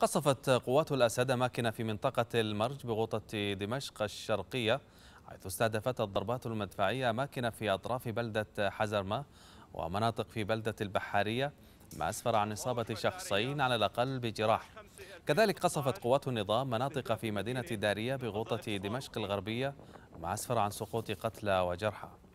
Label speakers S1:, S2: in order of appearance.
S1: قصفت قوات الأسد أماكن في منطقة المرج بغوطة دمشق الشرقية حيث استهدفت الضربات المدفعية أماكن في أطراف بلدة حزرمة ومناطق في بلدة البحارية ما أسفر عن إصابة شخصين على الأقل بجراح كذلك قصفت قوات النظام مناطق في مدينة دارية بغوطة دمشق الغربية ما أسفر عن سقوط قتلى وجرحى